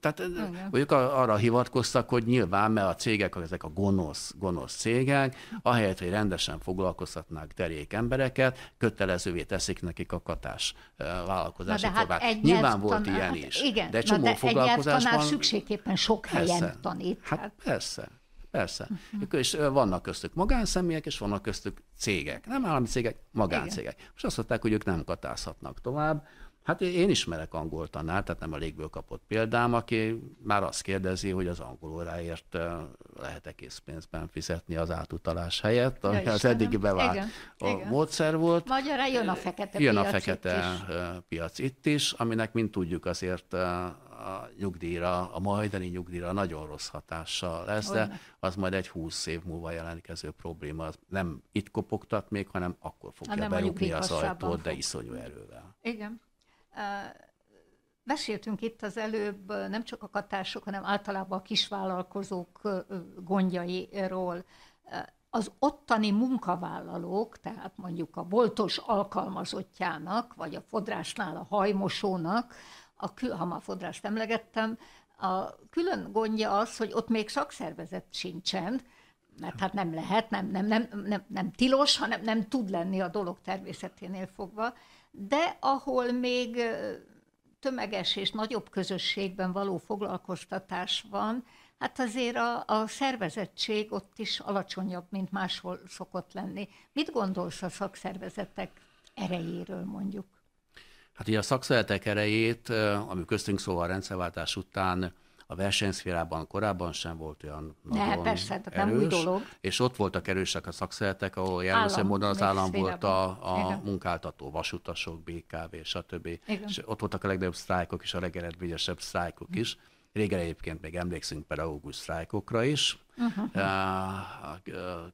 tehát mondjuk arra hivatkoztak, hogy nyilván, mert a cégek, ezek a gonosz, gonosz cégek, ahelyett, hogy rendesen foglalkoztatnák derék embereket, kötelezővé teszik nekik a katás vállalkozási hát próbát. Nyilván volt tanár, ilyen hát is. Igen, de csomó de foglalkozásban... egy szükségképpen sok helyen persze. tanít. Hát persze. Persze. Uh-huh. És vannak köztük magánszemélyek, és vannak köztük cégek. Nem állami cégek, magáncégek. Igen. És azt mondták, hogy ők nem katázhatnak tovább. Hát én ismerek angol tanár, tehát nem a légből kapott példám, aki már azt kérdezi, hogy az angol óráért lehet-e készpénzben fizetni az átutalás helyett, ja, ami az eddig bevált igen, a igen. módszer volt. Magyarán jön a fekete jön piac a fekete itt piac itt is, aminek, mint tudjuk, azért a nyugdíjra, a majdani nyugdíjra nagyon rossz hatással lesz, Olyan. de az majd egy húsz év múlva jelentkező probléma. Az nem itt kopogtat még, hanem akkor fogja hanem hát berúgni az ajtót, de iszonyú erővel. Igen. Meséltünk itt az előbb nem csak a katások, hanem általában a kisvállalkozók gondjairól az ottani munkavállalók, tehát mondjuk a boltos alkalmazottjának, vagy a fodrásnál a hajmosónak a kül, ha már fodrást emlegettem, a külön gondja az, hogy ott még szakszervezet sincsen, mert hát nem lehet, nem, nem, nem, nem, nem tilos, hanem nem tud lenni a dolog természeténél fogva, de ahol még tömeges és nagyobb közösségben való foglalkoztatás van, hát azért a, a szervezettség ott is alacsonyabb, mint máshol szokott lenni. Mit gondolsz a szakszervezetek erejéről mondjuk? Hát ugye a szakszeretek erejét, ami köztünk szóval a rendszerváltás után a versenyszférában korábban sem volt olyan nagyon ne, persze, erős, hát nem új dolog. és ott voltak erősek a szakszeretek, ahol jellemző módon az állam volt a, a munkáltató, vasutasok, BKV, stb. Igen. És ott voltak a legnagyobb sztrájkok és a legeredményesebb sztrájkok Igen. is. Régen egyébként még emlékszünk pedagógus sztrájkokra is, uh-huh. a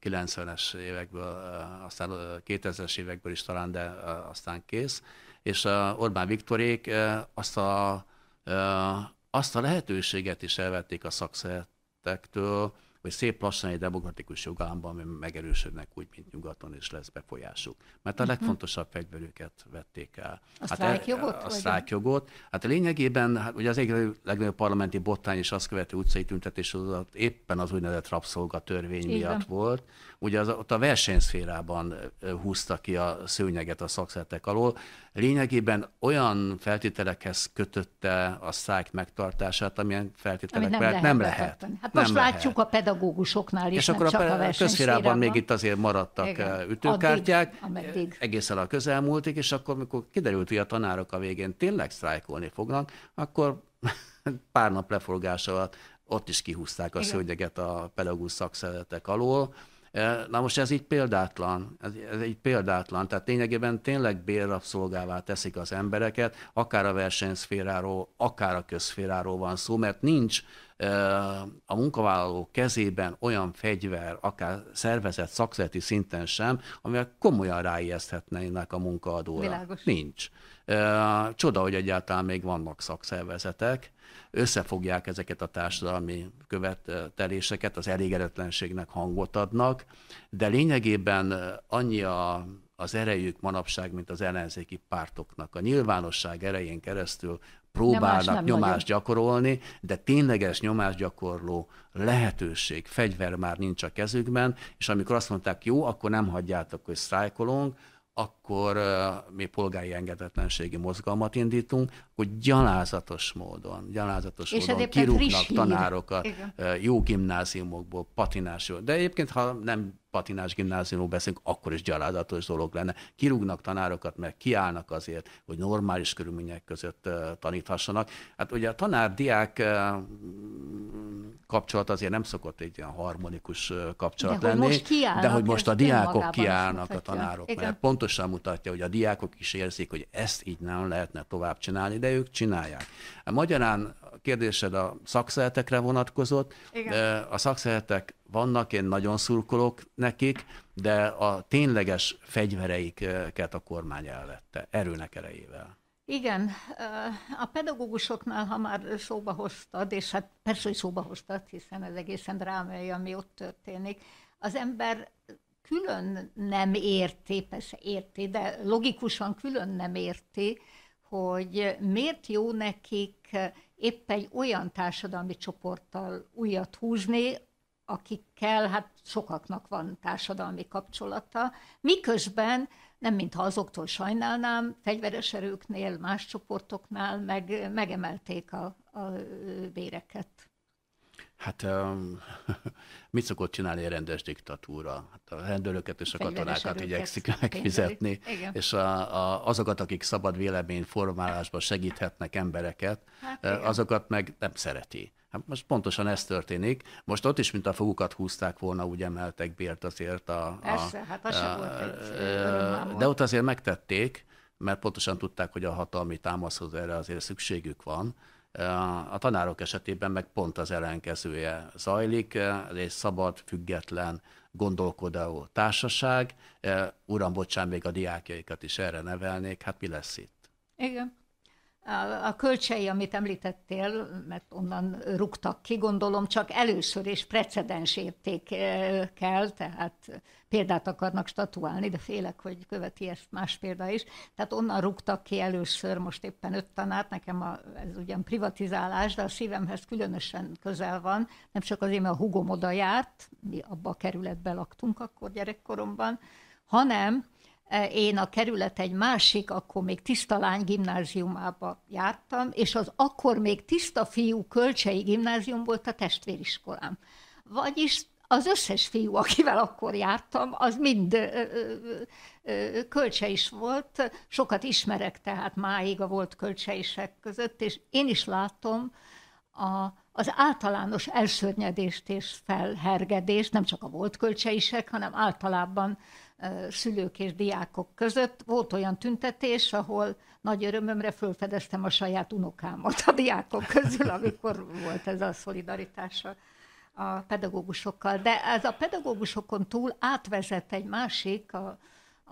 90-es évekből, aztán 2000-es évekből is talán, de aztán kész és a eh, Orbán Viktorék eh, azt a, eh, azt a lehetőséget is elvették a szakszertektől, hogy szép lassan egy demokratikus jogállamban megerősödnek úgy, mint nyugaton, és lesz befolyásuk. Mert a mhm. legfontosabb fegyverüket vették el. A hát sztrájkjogot? A sztrájkjogot. Hát lényegében, hát ugye az egyik legnagyobb parlamenti botrány és azt követő utcai tüntetés az éppen az úgynevezett rabszolgatörvény miatt volt, ugye az, ott a versenyszférában húzta ki a szőnyeget a szakszertek alól. Lényegében olyan feltételekhez kötötte a szájk megtartását, amilyen feltételek nem, lehet, nem lehet. Hát nem most lehet. látjuk a pedagógusoknál is, És akkor csak a, a közférában még itt azért maradtak Igen. ütőkártyák, Addig, egészen a közelmúltig, és akkor, amikor kiderült, hogy a tanárok a végén tényleg sztrájkolni fognak, akkor pár nap leforgása alatt ott is kihúzták a Igen. szőnyeget a pedagógus szakszeretek alól, E, na most ez így példátlan, ez, ez így példátlan, tehát lényegében tényleg bérrabszolgává teszik az embereket, akár a versenyszféráról, akár a közszféráról van szó, mert nincs e, a munkavállaló kezében olyan fegyver, akár szervezet, szakszereti szinten sem, amivel komolyan ráijeszthetnének a munkaadóra. Világos. Nincs. E, csoda, hogy egyáltalán még vannak szakszervezetek, összefogják ezeket a társadalmi követeléseket, az elégedetlenségnek hangot adnak, de lényegében annyi a, az erejük manapság, mint az ellenzéki pártoknak. A nyilvánosság erején keresztül próbálnak nem nyomást nagyon. gyakorolni, de tényleges nyomást gyakorló lehetőség, fegyver már nincs a kezükben, és amikor azt mondták, jó, akkor nem hagyjátok, hogy sztrájkolunk, akkor mi polgári engedetlenségi mozgalmat indítunk, hogy gyalázatos módon, gyalázatos és módon kirúgnak tanárokat Igen. jó gimnáziumokból, patinásról. De egyébként, ha nem patinás gimnáziumról beszélünk, akkor is gyalázatos dolog lenne. Kirúgnak tanárokat, mert kiállnak azért, hogy normális körülmények között taníthassanak. Hát ugye a tanár-diák kapcsolat azért nem szokott egy ilyen harmonikus kapcsolat de lenni, hogy de hogy most a diákok kiállnak a tanárok, Igen. mert pontosan mutatja, hogy a diákok is érzik, hogy ezt így nem lehetne tovább csinálni, de ők csinálják. Magyarán kérdésed a szakszeretekre vonatkozott. Igen. A szakszeretek vannak, én nagyon szurkolok nekik, de a tényleges fegyvereiket a kormány elvette, erőnek erejével. Igen, a pedagógusoknál, ha már szóba hoztad, és hát persze, hogy szóba hoztad, hiszen ez egészen drámai, ami ott történik, az ember külön nem érti, persze érti, de logikusan külön nem érti, hogy miért jó nekik épp egy olyan társadalmi csoporttal újat húzni, akikkel hát sokaknak van társadalmi kapcsolata, miközben nem mintha azoktól sajnálnám, fegyveres erőknél, más csoportoknál meg, megemelték a, a béreket. Hát mit szokott csinálni egy rendes diktatúra? Hát a rendőröket és a katonákat igyekszik megfizetni, és a, a, azokat, akik szabad vélemény formálásban segíthetnek embereket, hát, eh, azokat meg nem szereti. Hát most pontosan ez történik. Most ott is, mint a fogukat húzták volna, úgy emeltek bért azért a... Persze, a, hát az a, sem eh, volt egy a, eh, De ott azért megtették, mert pontosan tudták, hogy a hatalmi támaszhoz erre azért szükségük van, a tanárok esetében meg pont az ellenkezője zajlik, ez egy szabad, független, gondolkodó társaság. Uram, bocsán, még a diákjaikat is erre nevelnék, hát mi lesz itt? Igen. A kölcsei, amit említettél, mert onnan rúgtak ki, gondolom csak először és precedens kell, tehát példát akarnak statuálni, de félek, hogy követi ezt más példa is. Tehát onnan rúgtak ki először, most éppen öt tanát, nekem a, ez ugyan privatizálás, de a szívemhez különösen közel van, nem csak azért, mert a hugom oda járt, mi abba a kerületben laktunk akkor gyerekkoromban, hanem én a kerület egy másik, akkor még tiszta lány gimnáziumába jártam, és az akkor még tiszta fiú kölcsei gimnázium volt a testvériskolám. Vagyis az összes fiú, akivel akkor jártam, az mind ö, ö, kölcse is volt. Sokat ismerek tehát máig a volt kölcseisek között, és én is látom a, az általános elszörnyedést és felhergedést, nem csak a volt kölcseisek, hanem általában szülők és diákok között. Volt olyan tüntetés, ahol nagy örömömre fölfedeztem a saját unokámat a diákok közül, amikor volt ez a szolidaritása a pedagógusokkal. De ez a pedagógusokon túl átvezet egy másik, a,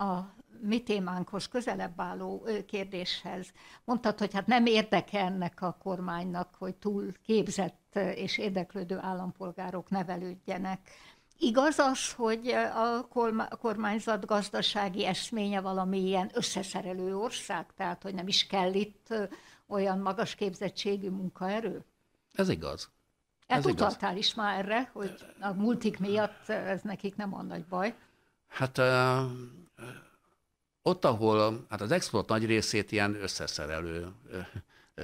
a mi témánkhoz közelebb álló kérdéshez. Mondtad, hogy hát nem érdeke ennek a kormánynak, hogy túl képzett és érdeklődő állampolgárok nevelődjenek. Igaz az, hogy a kormányzat gazdasági eszménye valami ilyen összeszerelő ország, tehát hogy nem is kell itt olyan magas képzettségű munkaerő? Ez igaz. Hát ez utaltál igaz. is már erre, hogy a multik miatt ez nekik nem a nagy baj. Hát ott, ahol hát az export nagy részét ilyen összeszerelő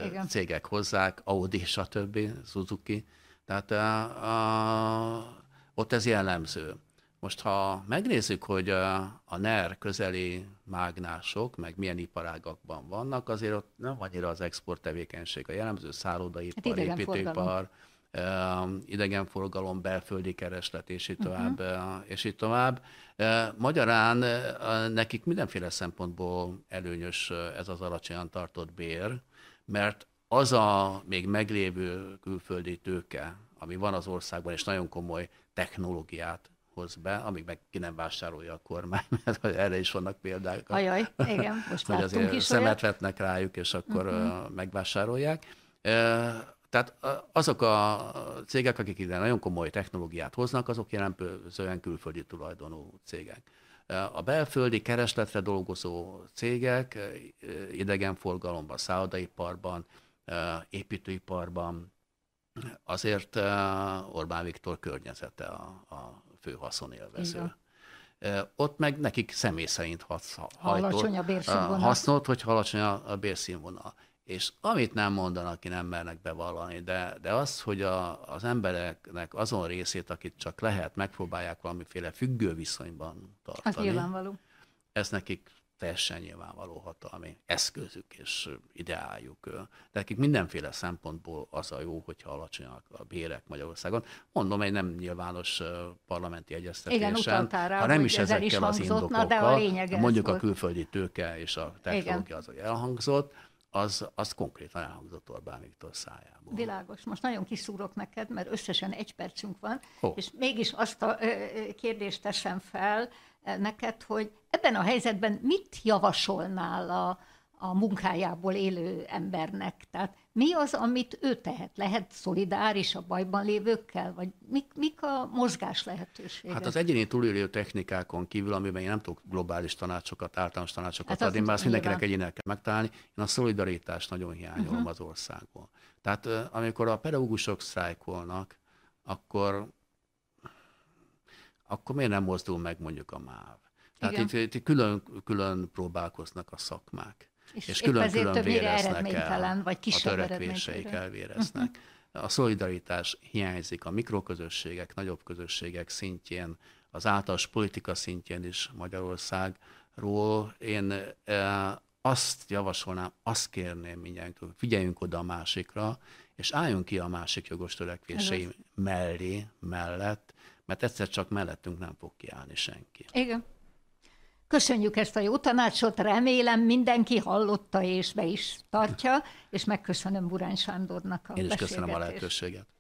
Igen. cégek hozzák, Audi, stb., Suzuki, tehát a, a, ott ez jellemző. Most ha megnézzük, hogy a NER közeli mágnások, meg milyen iparágakban vannak, azért ott nem annyira az export tevékenység a jellemző, szállodaipar, hát építőipar, idegenforgalom, belföldi kereslet, és így mhm. tovább, uh-huh. és így tovább. Magyarán nekik mindenféle szempontból előnyös ez az alacsonyan tartott bér, mert az a még meglévő külföldi tőke, ami van az országban, és nagyon komoly technológiát hoz be, amíg meg ki nem vásárolja a kormány, mert erre is vannak példák. Ajaj, igen, most hogy azért is szemet vetnek rájuk, és akkor uh-huh. megvásárolják. Tehát azok a cégek, akik ide nagyon komoly technológiát hoznak, azok jelentően külföldi tulajdonú cégek. A belföldi keresletre dolgozó cégek idegenforgalomban, szállodaiparban, építőiparban, azért eh, Orbán Viktor környezete a, a fő haszonélvező. Igen eh, ott meg nekik személy szerint hajtott eh, hasznot, hogy alacsony a bérszínvonal. És amit nem mondanak, ki nem mernek bevallani, de, de az, hogy a, az embereknek azon részét, akit csak lehet, megpróbálják valamiféle függő viszonyban tartani. Az nyilvánvaló. Ez nekik teljesen nyilvánvaló hatalmi eszközük és ideáljuk. De nekik mindenféle szempontból az a jó, hogyha alacsonyak a bérek Magyarországon. Mondom, egy nem nyilvános parlamenti egyeztetésen, Igen, ha nem is ezekkel az indokokkal, de a lényeg mondjuk volt. a külföldi tőke és a technológia az, hogy elhangzott, az, az konkrétan elhangzott Orbán Viktor szájából. Világos. Most nagyon kiszúrok neked, mert összesen egy percünk van, oh. és mégis azt a kérdést teszem fel, neked, hogy ebben a helyzetben mit javasolnál a, a munkájából élő embernek? Tehát mi az, amit ő tehet? Lehet szolidáris a bajban lévőkkel, vagy mik, mik a mozgás lehetőségek? Hát az egyéni túlélő technikákon kívül, amiben én nem tudok globális tanácsokat, általános tanácsokat hát adni, mert azt mindenkinek egyének kell megtalálni, én a szolidaritást nagyon hiányolom uh-huh. az országból. Tehát amikor a pedagógusok szájkolnak, akkor akkor miért nem mozdul meg mondjuk a MÁV? Tehát Igen. itt, itt külön, külön próbálkoznak a szakmák. És, és külön-külön véreznek el, vagy a törekvéseik elvéreznek. A szolidaritás hiányzik a mikroközösségek, nagyobb közösségek szintjén, az általános politika szintjén is Magyarországról. Én e, azt javasolnám, azt kérném mindenkitől, figyeljünk oda a másikra, és álljunk ki a másik jogos törekvései mellé, mellett, mert egyszer csak mellettünk nem fog kiállni senki. Igen. Köszönjük ezt a jó tanácsot, remélem mindenki hallotta és be is tartja, és megköszönöm Burán Sándornak a Én is köszönöm a lehetőséget.